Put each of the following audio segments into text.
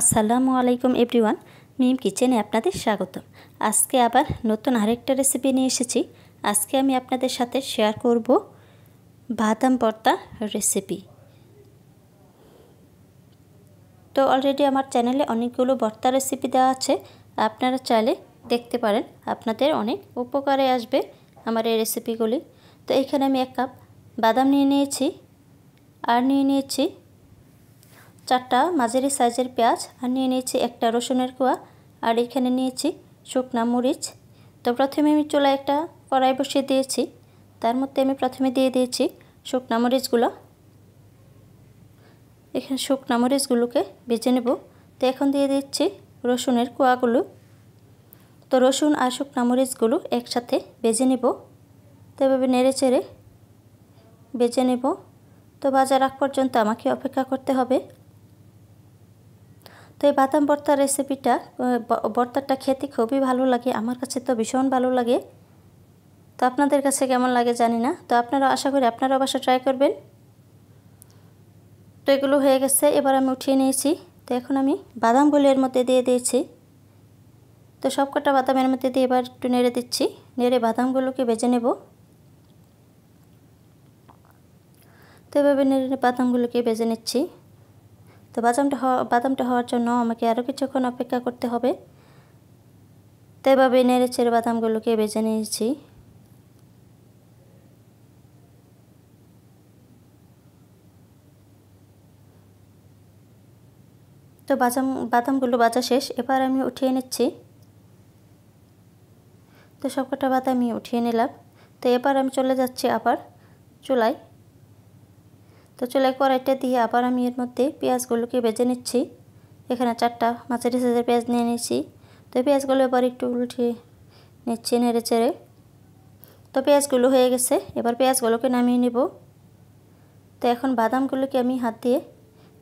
আসসালামু আলাইকুম এভরিওয়ান মিম কিচেনে আপনাদের স্বাগত আজকে আবার নতুন আরেকটা রেসিপি নিয়ে এসেছি আজকে আমি আপনাদের সাথে শেয়ার করব বাদাম ভর্তা রেসিপি তো অলরেডি আমার চ্যানেলে অনেকগুলো ভর্তা রেসিপি দেওয়া আছে আপনারা চাইলে দেখতে পারেন আপনাদের অনেক উপকারে আসবে আমার এই রেসিপিগুলি তো এখানে আমি এক কাপ বাদাম নিয়ে নিয়েছি আর নিয়ে নিয়েছি চারটা মাঝারি সাইজের পেঁয়াজ আর নিয়ে নিয়েছি একটা রসুনের কোয়া আর এখানে নিয়েছি শুকনা মরিচ তো প্রথমে আমি চুলা একটা কড়াই বসিয়ে দিয়েছি তার মধ্যে আমি প্রথমে দিয়ে দিয়েছি শুকনা মরিচগুলো এখানে শুকনা মরিচগুলোকে বেছে নেব তো এখন দিয়ে দিচ্ছি রসুনের কোয়াগুলো তো রসুন আর শুকনা মরিচগুলো একসাথে বেজে নেব তো এভাবে নেড়ে চেড়ে বেজে নেব তো বাজার আগ পর্যন্ত আমাকে অপেক্ষা করতে হবে তো এই বাদাম ভর্তার রেসিপিটা ভর্তাটা খেতে খুবই ভালো লাগে আমার কাছে তো ভীষণ ভালো লাগে তো আপনাদের কাছে কেমন লাগে জানি না তো আপনারা আশা করি আপনারা বাসা ট্রাই করবেন তো এগুলো হয়ে গেছে এবার আমি উঠিয়ে নিয়েছি তো এখন আমি বাদামগুলো এর মধ্যে দিয়ে দিয়েছি তো সব কটা বাদামের মধ্যে দিয়ে এবার একটু নেড়ে দিচ্ছি নেড়ে বাদামগুলোকে বেজে নেব তো এভাবে নেড়ে বাদামগুলোকে বেজে নিচ্ছি তো বাদামটা হওয়া বাদামটা হওয়ার জন্য আমাকে আরও কিছুক্ষণ অপেক্ষা করতে হবে তো এভাবে নেড়ে ছেড়ে বাদামগুলোকে বেজে নিয়েছি তো বাদাম বাদামগুলো বাজা শেষ এবার আমি উঠিয়ে নিচ্ছি তো সবকটা বাদামই উঠিয়ে নিলাম তো এবার আমি চলে যাচ্ছি আবার চুলায় তো চুলায় কড়াইটা দিয়ে আবার আমি এর মধ্যে পেঁয়াজগুলোকে বেজে নিচ্ছি এখানে চারটা মাছের সাইজের পেঁয়াজ নিয়ে নিচ্ছি তো পেঁয়াজগুলো এবার একটু উল্টে নিচ্ছি নেড়ে চেড়ে তো পেঁয়াজগুলো হয়ে গেছে এবার পেঁয়াজগুলোকে নামিয়ে নেব তো এখন বাদামগুলোকে আমি হাত দিয়ে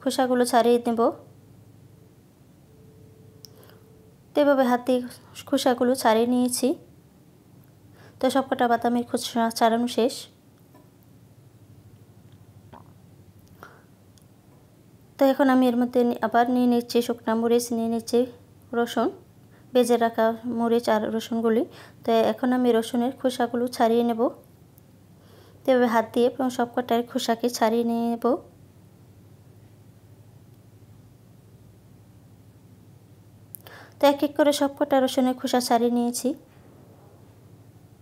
খোসাগুলো ছাড়িয়ে নেব তো এভাবে হাত দিয়ে খোসাগুলো ছাড়িয়ে নিয়েছি তো সবকটা বাদামের খোসা ছাড়ানো শেষ তো এখন আমি এর মধ্যে আবার নিয়ে নিচ্ছি শুকনা মরিচ নিয়ে নিচ্ছি রসুন বেজে রাখা মরিচ আর রসুনগুলি তো এখন আমি রসুনের খোসাগুলো ছাড়িয়ে নেব তো এভাবে হাত দিয়ে এবং কটার খোসাকে ছাড়িয়ে নিয়ে নেব তো এক এক করে সবকটা রসুনের খোসা ছাড়িয়ে নিয়েছি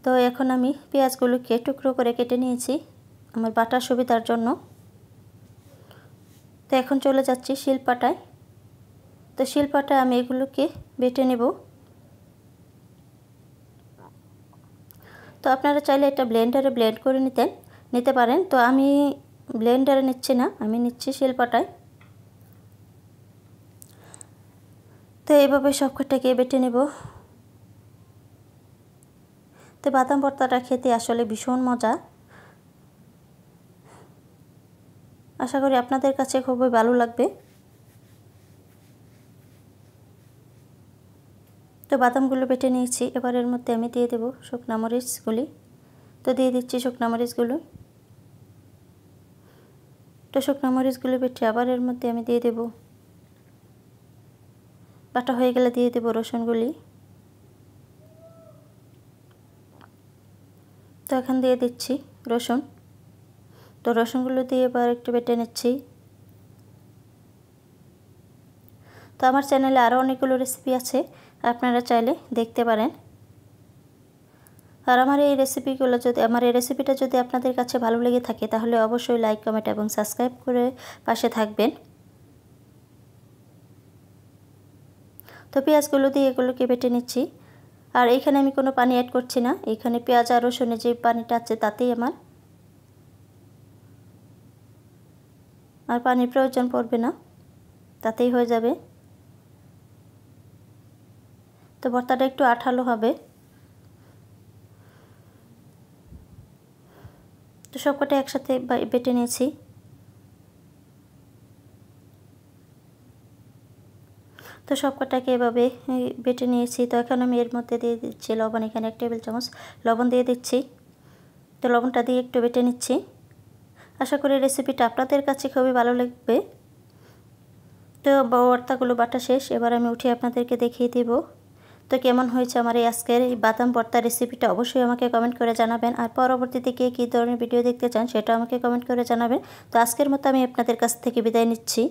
তো এখন আমি পেঁয়াজগুলোকে টুকরো করে কেটে নিয়েছি আমার বাটার সুবিধার জন্য তো এখন চলে যাচ্ছি শিলপাটায় তো শিলপাটায় আমি এগুলোকে বেটে নেব তো আপনারা চাইলে এটা ব্লেন্ডারে ব্লেন্ড করে নিতেন নিতে পারেন তো আমি ব্লেন্ডারে নিচ্ছি না আমি নিচ্ছি শিলপাটায় তো এইভাবে সবকটাকে বেটে নেব তো বাদাম ভর্তাটা খেতে আসলে ভীষণ মজা আশা করি আপনাদের কাছে খুবই ভালো লাগবে তো বাদামগুলো বেটে নিয়েছি এবার এর মধ্যে আমি দিয়ে দেবো শুকনা মরিচগুলি তো দিয়ে দিচ্ছি শুকনা মরিচগুলো তো শুকনো মরিচগুলো বেটে আবার এর মধ্যে আমি দিয়ে দেব বাটা হয়ে গেলে দিয়ে দেব রসুনগুলি তো এখন দিয়ে দিচ্ছি রসুন তো রসুনগুলো দিয়ে এবার একটু বেটে নিচ্ছি তো আমার চ্যানেলে আরও অনেকগুলো রেসিপি আছে আপনারা চাইলে দেখতে পারেন আর আমার এই রেসিপিগুলো যদি আমার এই রেসিপিটা যদি আপনাদের কাছে ভালো লেগে থাকে তাহলে অবশ্যই লাইক কমেন্ট এবং সাবস্ক্রাইব করে পাশে থাকবেন তো পেঁয়াজগুলো দিয়ে এগুলোকে বেটে নিচ্ছি আর এখানে আমি কোনো পানি অ্যাড করছি না এখানে পেঁয়াজ আর রসুনের যে পানিটা আছে তাতেই আমার আর পানির প্রয়োজন পড়বে না তাতেই হয়ে যাবে তো ভর্তাটা একটু আঠালো হবে তো সবকটা একসাথে বেটে নিয়েছি তো সবকটাকে এভাবে বেটে নিয়েছি তো এখন আমি এর মধ্যে দিয়ে দিচ্ছি লবণ এখানে এক টেবিল চামচ লবণ দিয়ে দিচ্ছি তো লবণটা দিয়ে একটু বেটে নিচ্ছি আশা করি রেসিপিটা আপনাদের কাছে খুবই ভালো লাগবে তো ভর্তাগুলো বাটা শেষ এবার আমি উঠে আপনাদেরকে দেখিয়ে দেব তো কেমন হয়েছে আমার এই আজকের এই বাদাম ভর্তা রেসিপিটা অবশ্যই আমাকে কমেন্ট করে জানাবেন আর পরবর্তীতে কে কী ধরনের ভিডিও দেখতে চান সেটা আমাকে কমেন্ট করে জানাবেন তো আজকের মতো আমি আপনাদের কাছ থেকে বিদায় নিচ্ছি